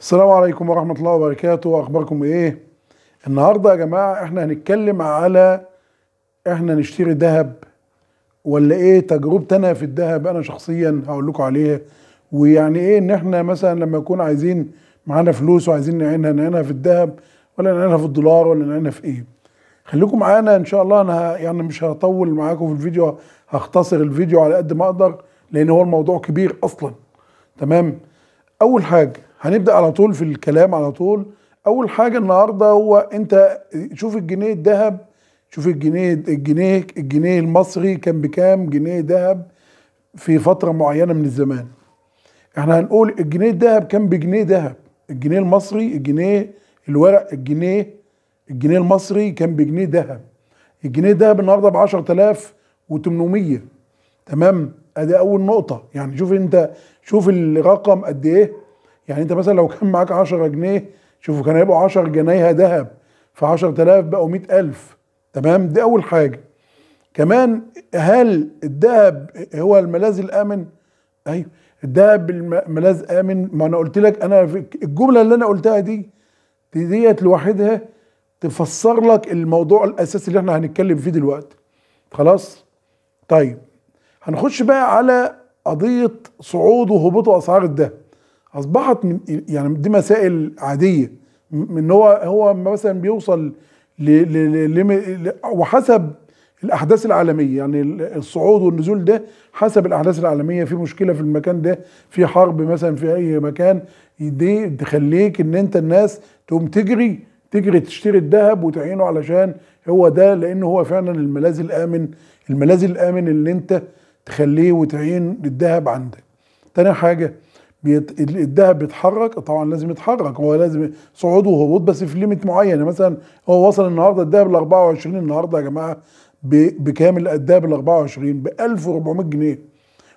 السلام عليكم ورحمة الله وبركاته أخباركم إيه؟ النهاردة يا جماعة إحنا هنتكلم على إحنا نشتري ذهب ولا إيه تجربتي أنا في الذهب أنا شخصيا هقول لكم عليها ويعني إيه إن إحنا مثلا لما يكون عايزين معانا فلوس وعايزين نعينها نعينها في الذهب ولا نعينها في الدولار ولا نعينها في إيه؟ خليكم معانا إن شاء الله أنا يعني مش هطول معاكم في الفيديو هختصر الفيديو على قد ما أقدر لأن هو الموضوع كبير أصلا تمام؟ أول حاجة هنبدا على طول في الكلام على طول اول حاجه النهارده هو انت شوف الجنيه الذهب شوف الجنيه الجنيه الجنيه المصري كان بكام جنيه ذهب في فتره معينه من الزمان احنا هنقول الجنيه الذهب كان بجنيه ذهب الجنيه المصري الجنيه الورق الجنيه الجنيه المصري كان بجنيه ذهب الجنيه ذهب النهارده ب 10800 تمام ادي اول نقطه يعني شوف انت شوف الرقم قد ايه يعني انت مثلا لو كان معاك 10 جنيه شوفوا كان هيبقوا 10 جنيها ذهب ف 10000 بقوا 100000 تمام دي اول حاجه كمان هل الذهب هو الملاذ الامن ايوه الذهب ملاذ امن ما انا قلت لك انا الجمله اللي انا قلتها دي ديت لوحدها تفسر لك الموضوع الاساسي اللي احنا هنتكلم فيه دلوقتي خلاص طيب هنخش بقى على قضيه صعود وهبوط اسعار الذهب اصبحت من يعني دي مسائل عاديه من هو هو مثلا بيوصل ل ل ل وحسب الاحداث العالميه يعني الصعود والنزول ده حسب الاحداث العالميه في مشكله في المكان ده في حرب مثلا في اي مكان دي تخليك ان انت الناس تقوم تجري تجري تشتري الذهب وتعينه علشان هو ده لان هو فعلا الملاذ الامن الملاذ الامن اللي انت تخليه وتعين الذهب عندك تاني حاجه بيت... الدهب بيتحرك طبعا لازم يتحرك هو لازم صعود وهبوط بس في ليميت معين يعني مثلا هو وصل النهارده الدهب ل 24 النهارده يا جماعه ب... بكام الدهب ال 24 ب 1400 جنيه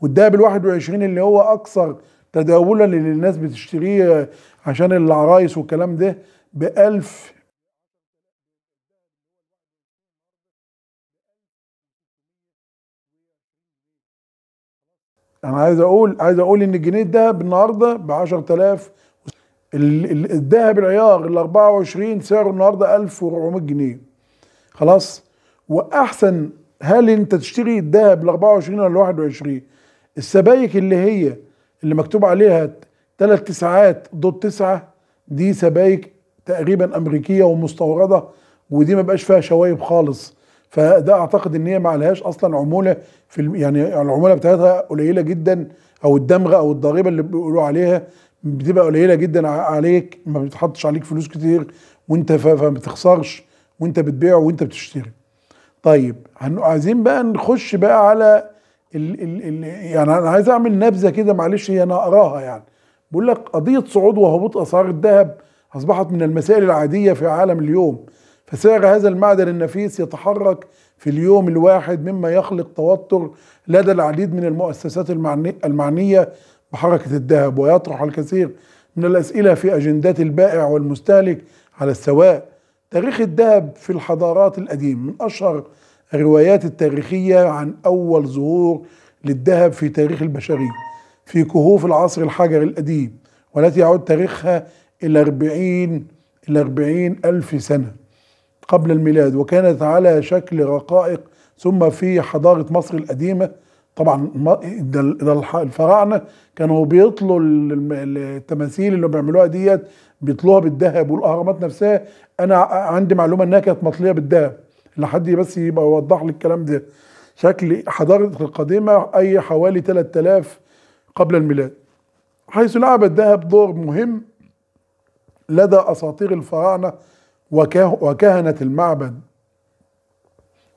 والدهب ال 21 اللي هو اكثر تداولا اللي الناس بتشتريه عشان العرايس والكلام ده ب 1000 انا عايز اقول عايز اقول ان الجنيه الذهب النهارده ب 10000 الذهب العيار ال 24 سعره النهارده 1400 جنيه خلاص واحسن هل انت تشتري الذهب ال 24 ولا ال 21 السبايك اللي هي اللي مكتوب عليها 3 تسعات دوت 9 دي سبايك تقريبا امريكيه ومستورده ودي ما بقاش فيها شوايب خالص فده اعتقد ان هي ما عليهاش اصلا عموله في يعني العموله بتاعتها قليله جدا او الدمغه او الضريبه اللي بيقولوا عليها بتبقى قليله جدا عليك ما بتحطش عليك فلوس كتير وانت فما بتخسرش وانت بتبيع وانت بتشتري طيب عايزين بقى نخش بقى على ال ال ال يعني انا عايز اعمل نبذه كده معلش هي انا اقراها يعني بقول لك قضيه صعود وهبوط اسعار الذهب اصبحت من المسائل العاديه في عالم اليوم فسعر هذا المعدن النفيس يتحرك في اليوم الواحد مما يخلق توتر لدى العديد من المؤسسات المعنية بحركة الذهب ويطرح الكثير من الأسئلة في أجندات البائع والمستهلك على السواء تاريخ الذهب في الحضارات القديم من أشهر الروايات التاريخية عن أول ظهور للذهب في تاريخ البشرية في كهوف العصر الحجري القديم والتي يعود تاريخها إلى 40 إلى 40 ألف سنة قبل الميلاد وكانت على شكل رقائق ثم في حضارة مصر القديمة طبعا الفراعنة كانوا بيطلوا التماثيل اللي بيعملوها ديت بيطلوها بالذهب والاهرامات نفسها انا عندي معلومة انها كانت مطلية بالذهب لحد بس يبقى يوضح لي الكلام ده شكل حضارة القديمة اي حوالي 3000 قبل الميلاد حيث لعب الذهب دور مهم لدى اساطير الفراعنة وكهنة المعبد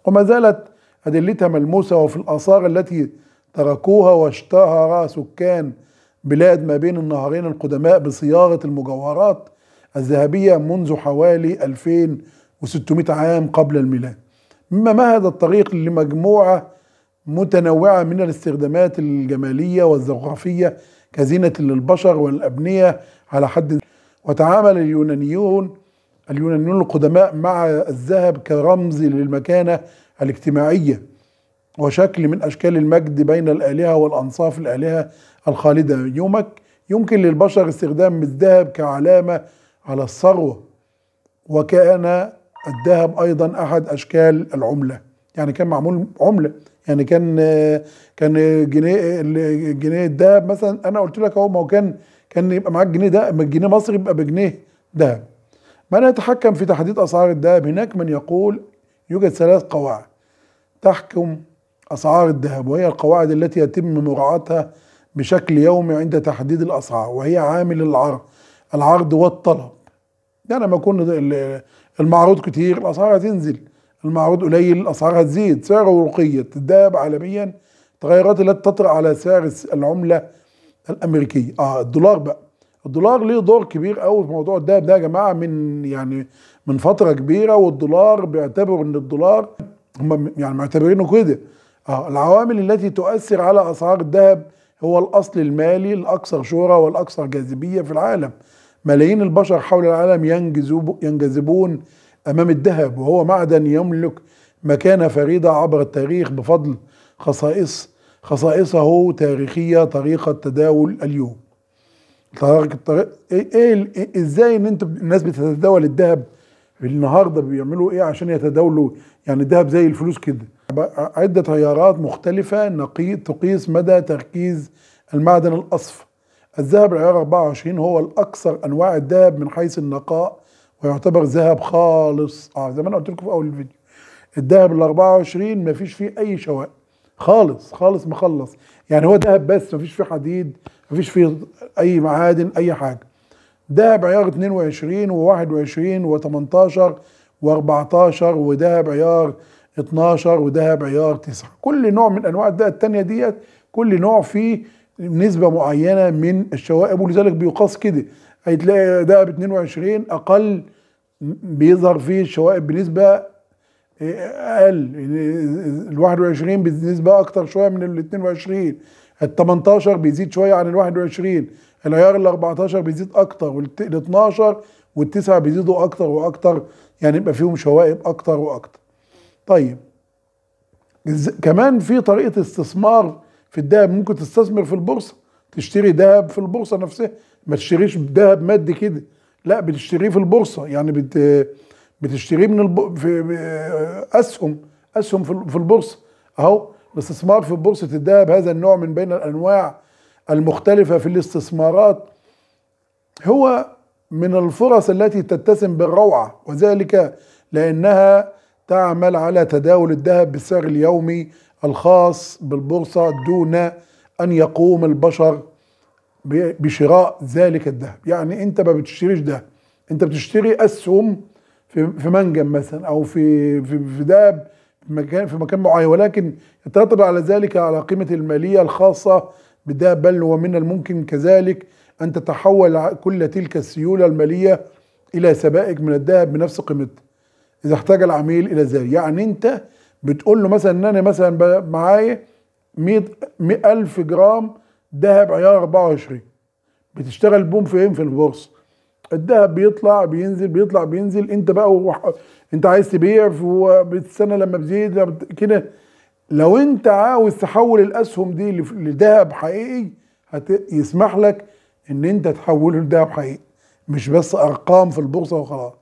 وما زالت أدلتها ملموسة وفي الآثار التي تركوها واشتهر سكان بلاد ما بين النهرين القدماء بصياغة المجوهرات الذهبية منذ حوالي 2600 عام قبل الميلاد مما مهد الطريق لمجموعة متنوعة من الاستخدامات الجمالية والزخرفية كزينة للبشر والأبنية على حد وتعامل اليونانيون اليونانيون القدماء مع الذهب كرمز للمكانة الاجتماعية وشكل من أشكال المجد بين الآلهة والأنصاف الآلهة الخالدة يومك يمكن للبشر استخدام الذهب كعلامة على الثروة وكان الذهب أيضا أحد أشكال العملة يعني كان معمول عملة يعني كان كان جنيه الجنيه الذهب مثلا انا قلت لك اهو ما هو كان كان يبقى معاك جنيه ده الجنيه مصري يبقى بجنيه ذهب من يتحكم في تحديد أسعار الذهب هناك من يقول يوجد ثلاث قواعد تحكم أسعار الذهب وهي القواعد التي يتم مراعاتها بشكل يومي عند تحديد الأسعار وهي عامل العرض العرض والطلب يعني لما يكون المعروض كتير الأسعار هتنزل المعروض قليل الأسعار هتزيد سعر ورقية الذهب عالميا تغيرات لا تطرأ على سعر العملة الأمريكية آه الدولار بقى الدولار ليه دور كبير قوي في موضوع الدهب ده يا جماعه من يعني من فتره كبيره والدولار بيعتبروا ان الدولار هم يعني معتبرينه كده اه العوامل التي تؤثر على اسعار الذهب هو الاصل المالي الاكثر شهره والاكثر جاذبيه في العالم ملايين البشر حول العالم ينجذبون امام الذهب وهو معدن يملك مكانه فريده عبر التاريخ بفضل خصائص خصائصه تاريخيه طريقه تداول اليوم طريق الطريق ايه, إيه, إيه ازاي ان انت الناس بتتداول الذهب النهارده بيعملوا ايه عشان يتداولوا يعني الذهب زي الفلوس كده عده تيارات مختلفه نقيض تقيس مدى تركيز المعدن الاصفر الذهب العيار 24 هو الاكثر انواع الذهب من حيث النقاء ويعتبر ذهب خالص اه زي ما انا قلت لكم في اول الفيديو الذهب ال 24 ما فيش فيه اي شوائب خالص خالص مخلص يعني هو ذهب بس ما فيش فيه حديد مفيش فيه اي معادن اي حاجه دهب عيار 22 و21 و18 و14 ودهب عيار 12 ودهب عيار 9 كل نوع من انواع الدهب التانية ديت كل نوع فيه نسبة معينة من الشوائب ولذلك بيقاس كده هتلاقي دهب 22 اقل بيظهر فيه الشوائب بنسبة آه، اقل يعني ال 21 بنسبة اكتر شوية من ال 22 ال 18 بيزيد شويه عن ال 21 العيار ال 14 بيزيد اكتر وال 12 9 بيزيدوا اكتر واكتر يعني يبقى فيهم شوائب اكتر واكتر. طيب كمان في طريقه استثمار في الذهب ممكن تستثمر في البورصه تشتري ذهب في البورصه نفسها ما تشتريش ذهب مادي كده لا بتشتريه في البورصه يعني بت بتشتريه من الب... في آه، اسهم اسهم في البورصه اهو الاستثمار في بورصة الذهب هذا النوع من بين الأنواع المختلفة في الاستثمارات هو من الفرص التي تتسم بالروعة وذلك لأنها تعمل على تداول الذهب بالسعر اليومي الخاص بالبورصة دون أن يقوم البشر بشراء ذلك الذهب يعني أنت ما بتشتريش ده أنت بتشتري أسهم في منجم مثلا أو في في ذهب مكان في مكان معين ولكن يترتب على ذلك على قيمة المالية الخاصة بده بل ومن الممكن كذلك أن تتحول كل تلك السيولة المالية إلى سبائك من الذهب بنفس قيمتها إذا احتاج العميل إلى ذلك يعني أنت بتقول له مثلا إن أنا مثلا معايا 100 ألف جرام ذهب عيار 24 بتشتغل بوم فين في البورصة الذهب بيطلع بينزل بيطلع بينزل انت بقى وح... انت عايز تبيع وبتستنى لما بزيد كده لو انت عاوز تحول الاسهم دي لذهب حقيقي هت... يسمح لك ان انت تحوله لذهب حقيقي مش بس ارقام في البورصه وخلاص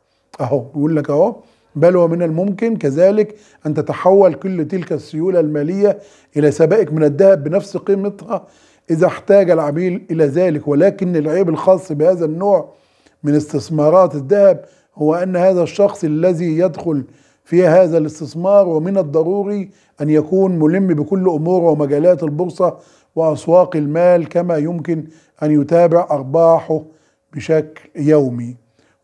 اهو بيقول لك اهو بل ومن الممكن كذلك ان تتحول كل تلك السيوله الماليه الى سبائك من الذهب بنفس قيمتها اذا احتاج العميل الى ذلك ولكن العيب الخاص بهذا النوع من استثمارات الذهب هو ان هذا الشخص الذي يدخل في هذا الاستثمار ومن الضروري ان يكون ملم بكل امور ومجالات البورصه واسواق المال كما يمكن ان يتابع ارباحه بشكل يومي.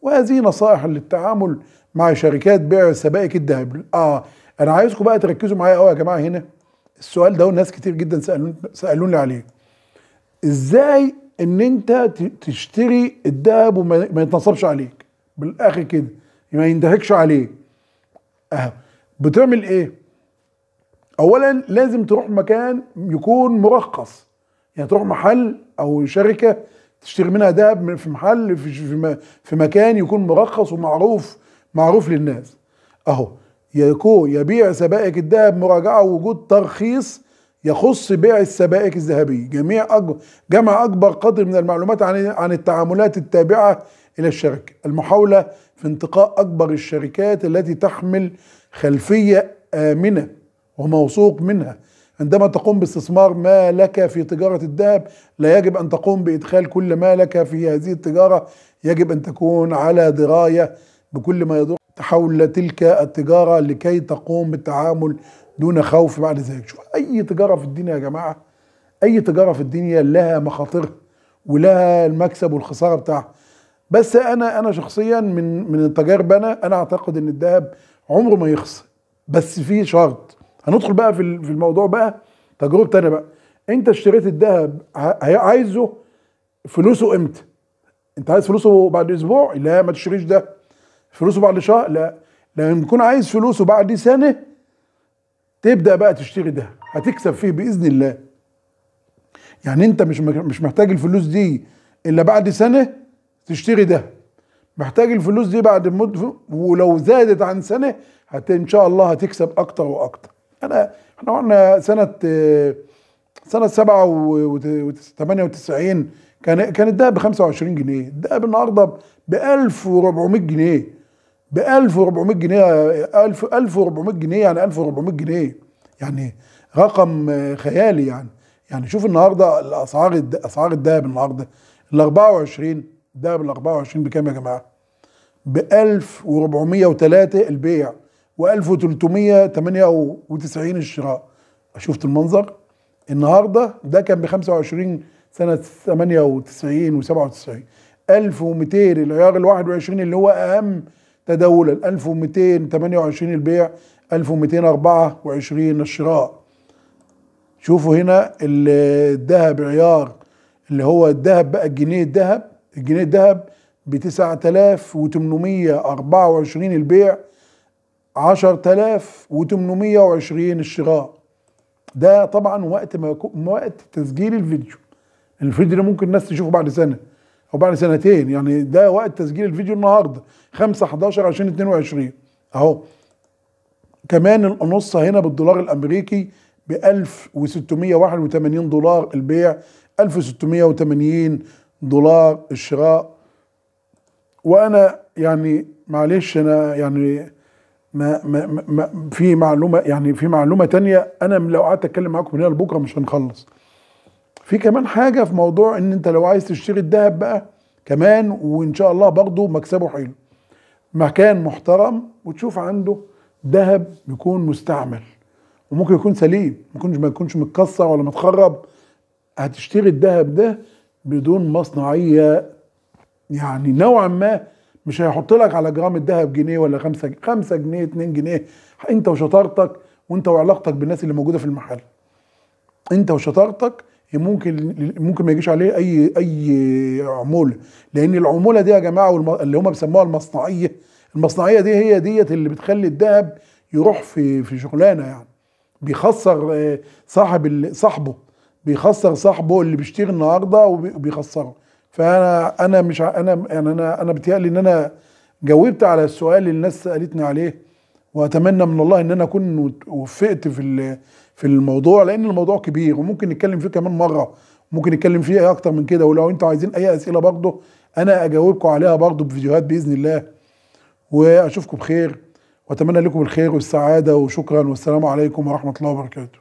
وهذه نصائح للتعامل مع شركات بيع سبائك الذهب. اه انا عايزكم بقى تركزوا معايا قوي يا جماعه هنا. السؤال ده ناس كتير جدا سالوني سالوني عليه. ازاي ان انت تشتري الذهب وما يتنصبش عليك بالاخر كده ما يندهكش عليك أه. بتعمل ايه اولا لازم تروح مكان يكون مرخص يعني تروح محل او شركه تشتري منها من في محل في, في مكان يكون مرخص ومعروف معروف للناس اهو يكون يبيع سبائك الذهب مراجعه وجود ترخيص يخص بيع السبائك الذهبي جميع أكبر جمع أكبر قدر من المعلومات عن عن التعاملات التابعة إلى الشركة المحاولة في انتقاء أكبر الشركات التي تحمل خلفية آمنة وموثوق منها عندما تقوم باستثمار ما لك في تجارة الذهب لا يجب أن تقوم بإدخال كل ما لك في هذه التجارة يجب أن تكون على دراية بكل ما يدور حول تلك التجارة لكي تقوم بالتعامل دون خوف بعد ذلك شوف اي تجاره في الدنيا يا جماعه اي تجاره في الدنيا لها مخاطرها ولها المكسب والخساره بتاعها بس انا انا شخصيا من من التجارب انا انا اعتقد ان الذهب عمره ما يخسر بس في شرط هندخل بقى في الموضوع بقى تجربة انا بقى انت اشتريت الذهب عايزه فلوسه امتى انت عايز فلوسه بعد اسبوع لا ما تشتريش ده فلوسه بعد شهر لا لما يكون عايز فلوسه بعد سنه تبدا بقى تشتري ده هتكسب فيه باذن الله يعني انت مش مش محتاج الفلوس دي الا بعد سنه تشتري ده محتاج الفلوس دي بعد مد ولو زادت عن سنه هت ان شاء الله هتكسب اكتر واكتر انا احنا قلنا سنه سنه 98 كان كان الدهب ب 25 جنيه الدهب النهارده ب 1400 جنيه ب 1400 جنيه 1000 1400 جنيه يعني 1400 جنيه يعني رقم خيالي يعني يعني شوف النهارده الاسعار اسعار الذهب النهارده ال 24 الذهب ال 24 بكام يا جماعه؟ ب 1403 البيع و 1398 الشراء شفت المنظر؟ النهارده ده كان ب 25 سنه 98 و 97 1200 العيار ال 21 اللي هو اهم تداول 1228 البيع 1224 الشراء شوفوا هنا الذهب عيار اللي هو الذهب بقى الجنيه الذهب الجنيه الذهب ب 9824 البيع 10820 الشراء ده طبعا وقت ما وقت تسجيل الفيديو الفيديو ده ممكن الناس تشوفه بعد سنه او بعد سنتين يعني ده وقت تسجيل الفيديو النهارده 5 11 2022 اهو كمان النص هنا بالدولار الامريكي ب 1681 دولار البيع 1680 دولار الشراء وانا يعني معلش انا يعني ما, ما, ما في معلومه يعني في معلومه تانية انا لو قعدت اتكلم معاكم من هنا لبكره مش هنخلص في كمان حاجة في موضوع ان انت لو عايز تشتري الذهب بقى كمان وان شاء الله برضه مكسبه حلو مكان محترم وتشوف عنده ذهب يكون مستعمل وممكن يكون سليم ممكن ما يكونش متكسر ولا متخرب هتشتري الذهب ده بدون مصنعية يعني نوعا ما مش هيحط لك على جرام الذهب جنيه ولا خمسة جنيه خمسة جنيه اتنين جنيه انت وشطارتك وانت وعلاقتك بالناس اللي موجودة في المحل انت وشطارتك ممكن ممكن ما يجيش عليه اي اي عموله لان العموله دي يا جماعه اللي هم بيسموها المصنعيه المصنعيه دي هي ديت اللي بتخلي الذهب يروح في في شغلانه يعني بيخسر آه، صاحب صاحبه بيخسر صاحبه اللي بيشتري النهارده وبيخسره فانا انا مش انا يعني انا انا بتهيألي ان انا جاوبت على السؤال اللي الناس سالتني عليه واتمنى من الله ان انا اكون وفقت في في الموضوع لان الموضوع كبير وممكن نتكلم فيه كمان مره ممكن نتكلم فيه اكتر من كده ولو انتوا عايزين اي اسئله برضه انا اجاوبكم عليها برضه بفيديوهات باذن الله واشوفكم بخير واتمنى لكم الخير والسعاده وشكرا والسلام عليكم ورحمه الله وبركاته